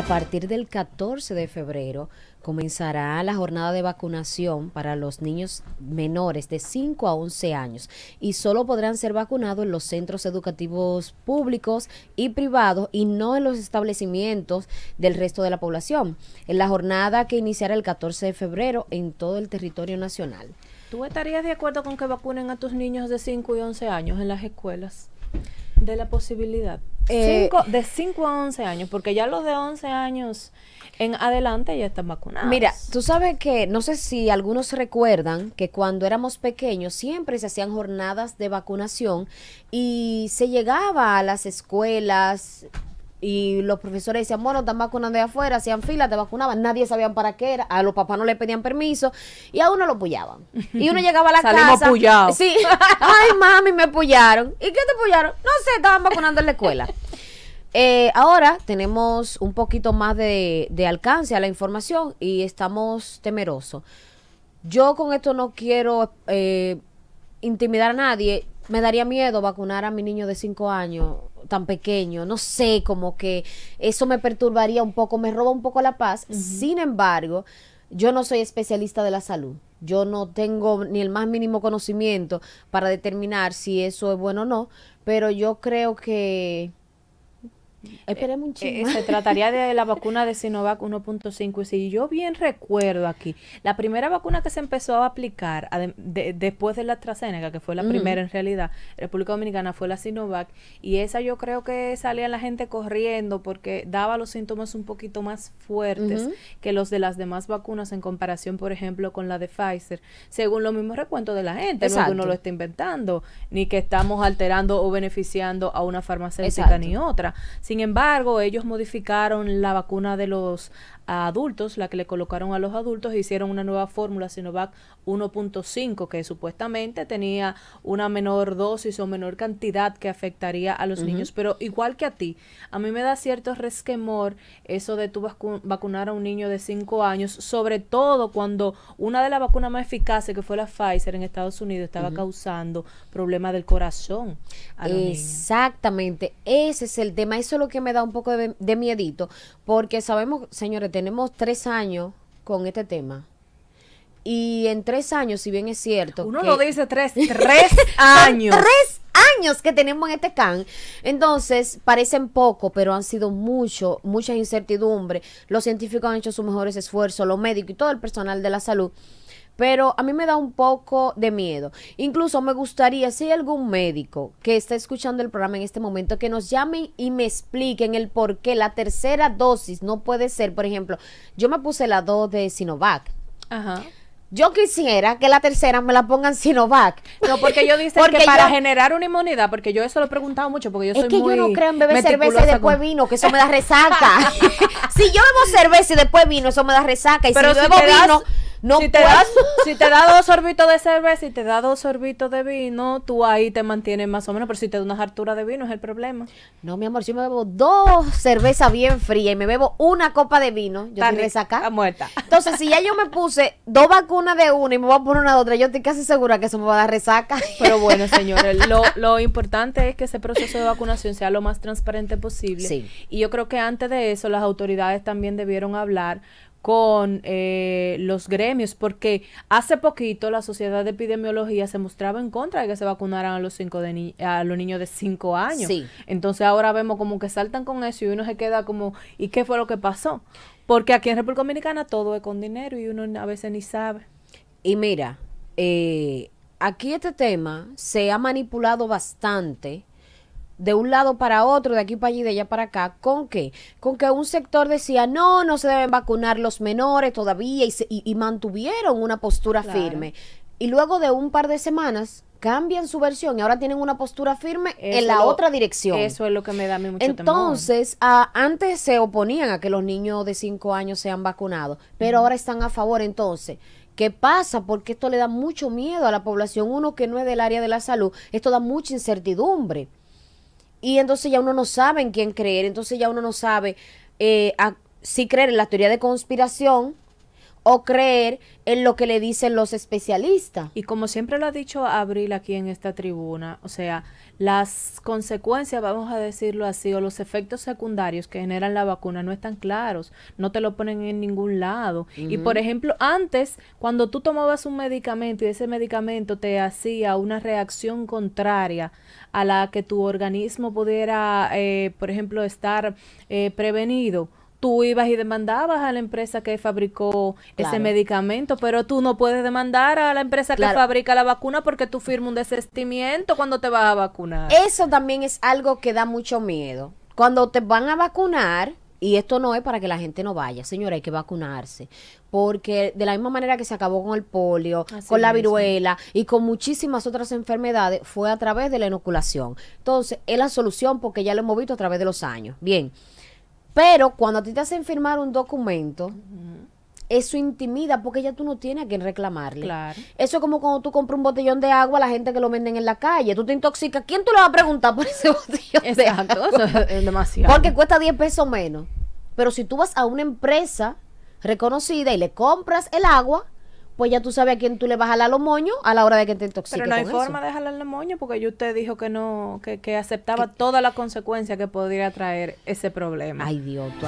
A partir del 14 de febrero comenzará la jornada de vacunación para los niños menores de 5 a 11 años y solo podrán ser vacunados en los centros educativos públicos y privados y no en los establecimientos del resto de la población. En la jornada que iniciará el 14 de febrero en todo el territorio nacional. ¿Tú estarías de acuerdo con que vacunen a tus niños de 5 y 11 años en las escuelas? de la posibilidad. Eh, cinco, de 5 a 11 años, porque ya los de 11 años en adelante ya están vacunados. Mira, tú sabes que, no sé si algunos recuerdan que cuando éramos pequeños siempre se hacían jornadas de vacunación y se llegaba a las escuelas, y los profesores decían, bueno, están vacunando de afuera, hacían fila, te vacunaban, nadie sabía para qué era, a los papás no les pedían permiso y a uno lo pullaban. Y uno llegaba a la Salimos casa. Sí, ay mami, me pullaron. ¿Y qué te pullaron? No sé, estaban vacunando en la escuela. Eh, ahora tenemos un poquito más de, alcance a la información y estamos temerosos. Yo con esto no quiero eh, intimidar a nadie. Me daría miedo vacunar a mi niño de 5 años tan pequeño, no sé, como que eso me perturbaría un poco, me roba un poco la paz. Sin embargo, yo no soy especialista de la salud. Yo no tengo ni el más mínimo conocimiento para determinar si eso es bueno o no, pero yo creo que eh, un eh, se trataría de la vacuna de Sinovac 1.5 y si yo bien recuerdo aquí, la primera vacuna que se empezó a aplicar después de la AstraZeneca, que fue la primera en realidad, República Dominicana fue la Sinovac y esa yo creo que salía la gente corriendo porque daba los síntomas un poquito más fuertes que los de las demás vacunas en comparación, por ejemplo, con la de Pfizer, según los mismos recuentos de la gente, no que uno lo está inventando, ni que estamos alterando o beneficiando a una farmacéutica ni otra sin embargo, ellos modificaron la vacuna de los adultos, la que le colocaron a los adultos, e hicieron una nueva fórmula Sinovac 1.5 que supuestamente tenía una menor dosis o menor cantidad que afectaría a los niños, pero igual que a ti, a mí me da cierto resquemor eso de tu vacunar a un niño de 5 años, sobre todo cuando una de las vacunas más eficaces que fue la Pfizer en Estados Unidos estaba causando problemas del corazón. Exactamente, ese es el tema, eso que me da un poco de, miedito, porque sabemos, señores, tenemos tres años con este tema. Y en tres años, si bien es cierto. Uno lo dice tres, tres años. Tres años que tenemos en este can. Entonces, parecen poco, pero han sido mucho, muchas incertidumbres. Los científicos han hecho sus mejores esfuerzos, los médicos y todo el personal de la salud pero a mí me da un poco de miedo. Incluso me gustaría, si hay algún médico que está escuchando el programa en este momento, que nos llame y me expliquen el por qué la tercera dosis no puede ser, por ejemplo, yo me puse la 2 de Sinovac. Ajá. Yo quisiera que la tercera me la pongan Sinovac. No, porque yo dicen que para generar una inmunidad, porque yo eso lo he preguntado mucho, porque yo soy muy... Es que yo no creo en beber cerveza y después vino, que eso me da resaca. si yo bebo cerveza y después vino, eso me da resaca. Y Pero si, bebo vino si, te das, da dos sorbitos de cerveza y te da dos sorbitos de vino, tú ahí te mantienes más o menos, pero si te da una hartura de vino es el problema. No, mi amor, si me bebo dos cervezas bien frías y me bebo una copa de vino, yo te muerta. Entonces, si ya yo me puse dos vacunas de una y me voy a poner una de otra, yo estoy casi segura que eso me va a dar resaca. Pero bueno, señores, lo, importante es que ese proceso de vacunación sea lo más transparente posible. Y yo creo que antes de eso las autoridades también debieron hablar con eh, los gremios, porque hace poquito la Sociedad de Epidemiología se mostraba en contra de que se vacunaran a los, cinco de a los niños de 5 años. Entonces ahora vemos como que saltan con eso y uno se queda como, ¿y qué fue lo que pasó? Porque aquí en República Dominicana todo es con dinero y uno a veces ni sabe. Y mira, eh, aquí este tema se ha manipulado bastante de un lado para otro, de aquí para allí, de allá para acá, ¿con qué? Con que un sector decía, no, no se deben vacunar los menores todavía y, mantuvieron una postura firme. Y luego de un par de semanas cambian su versión y ahora tienen una postura firme en la otra dirección. Eso es lo que me da Entonces, antes se oponían a que los niños de 5 años sean vacunados, pero ahora están a favor entonces. ¿Qué pasa? Porque esto le da mucho miedo a la población, uno que no es del área de la salud. Esto da mucha incertidumbre. Y entonces ya uno no sabe en quién creer, entonces ya uno no sabe eh, si creer en la teoría de conspiración o creer en lo que le dicen los especialistas. Y como siempre lo ha dicho Abril aquí en esta tribuna, o sea, las consecuencias, vamos a decirlo así, o los efectos secundarios que generan la vacuna no están claros, no te lo ponen en ningún lado. Y por ejemplo, antes, cuando tú tomabas un medicamento y ese medicamento te hacía una reacción contraria a la que tu organismo pudiera, eh, por ejemplo, estar eh, prevenido, tú ibas y demandabas a la empresa que fabricó ese medicamento, pero tú no puedes demandar a la empresa que fabrica la vacuna porque tú firmas un desistimiento cuando te vas a vacunar. Eso también es algo que da mucho miedo. Cuando te van a vacunar, y esto no es para que la gente no vaya, señora, hay que vacunarse. Porque de la misma manera que se acabó con el polio, con la viruela y con muchísimas otras enfermedades, fue a través de la inoculación. Entonces, es la solución porque ya lo hemos visto a través de los años. Bien, pero cuando a ti te hacen firmar un documento, eso intimida porque ya tú no tienes a quien reclamarle. Claro. Eso es como cuando tú compras un botellón de agua a la gente que lo venden en la calle. Tú te intoxicas. ¿Quién tú le va a preguntar por ese botellón de agua? demasiado. Porque cuesta 10 pesos menos. Pero si tú vas a una empresa reconocida y le compras el agua, pues ya tú sabes a quién tú le vas a jalar los moños a la hora de que te intoxiques. Pero no hay forma de jalar los moños porque yo usted dijo que no, que, que aceptaba todas las consecuencias que podría traer ese problema. Ay, Dios, tú.